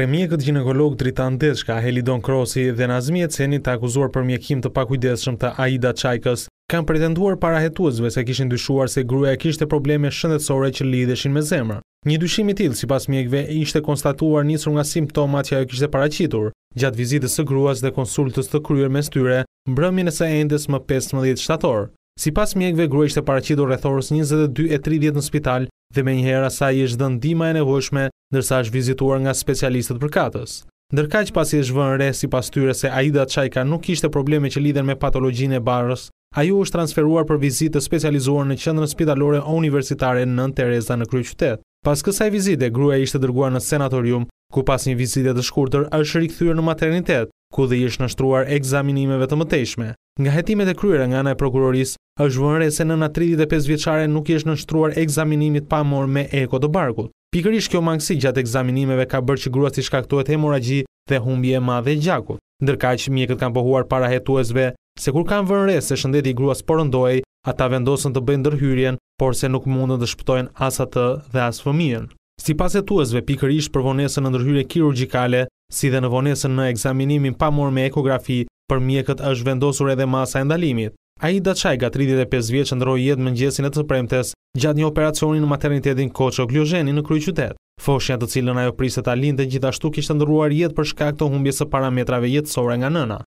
mjekët ginekolog dritan ka Helidon Krosi dhe Nazmi Eceni të akuzuar për mjekim të pakujdesshëm të Aida Çajkës kanë pretenduar para hetuesve se kishin dyshuar se gruaja kishte probleme shëndetësore që lidheshin me zemrë. Një dyshim i tillë sipas mjekëve ishte konstatuar nisur nga simptomat që ajo kishte paraqitur gjatë vizitës së gruas dhe konsultës të kryer mes tyre mbrëmjen e saj endes më 15 shtator. Sipas mjekëve gruaja ishte paraqitur rreth orës 22:30 në spital dhe menjëherë asaj i është dhënë e nevojshme ndërsa është vizituar nga specialistët për katës. Ndërka që pasi është vënë re si pas tyre se Aida Qajka nuk ishte probleme që lidhen me patologjinë e barës, ajo është transferuar për vizitë specializuar në qëndrën spitalore universitare nën Tereza në krye qytet. Pas kësaj vizite, gruaja ishte dërguar në senatorium, ku pas një vizite të shkurtër është rikthyer në maternitet, ku dhe ishtë është nështruar ekzaminimeve të mëtejshme. Nga hetimet e kryera nga ana e është vënë re se nëna 35 vjeçare nuk i është nështruar ekzaminimit pamor me eko të barkut. Pikërisht kjo mangësi gjatë ekzaminimeve ka bërë që gruas të shkaktohet hemorragji dhe humbje e madhe e gjakut. Ndërkaq mjekët kanë pohuar para hetuesve se kur kanë vënë re se shëndeti i gruas po rëndohej, ata vendosën të bëjnë ndërhyrjen, por se nuk mundën të shpëtojnë as atë dhe as fëmijën. Sipas hetuesve, pikërisht për vonesën në ndërhyrje kirurgjikale, si dhe në vonesën në ekzaminimin pa marrë me ekografi, për mjekët është vendosur edhe masa e ndalimit. Aida Çaj, gat 35 vjeç, ndroi jetë mëngjesin e të premtes gjatë një operacioni në maternitetin Koço Ljozheni në kryqytet. Foshja të cilën ajo priste ta linte gjithashtu kishte ndërruar jetë për shkak të humbjes së parametrave jetësore nga nëna.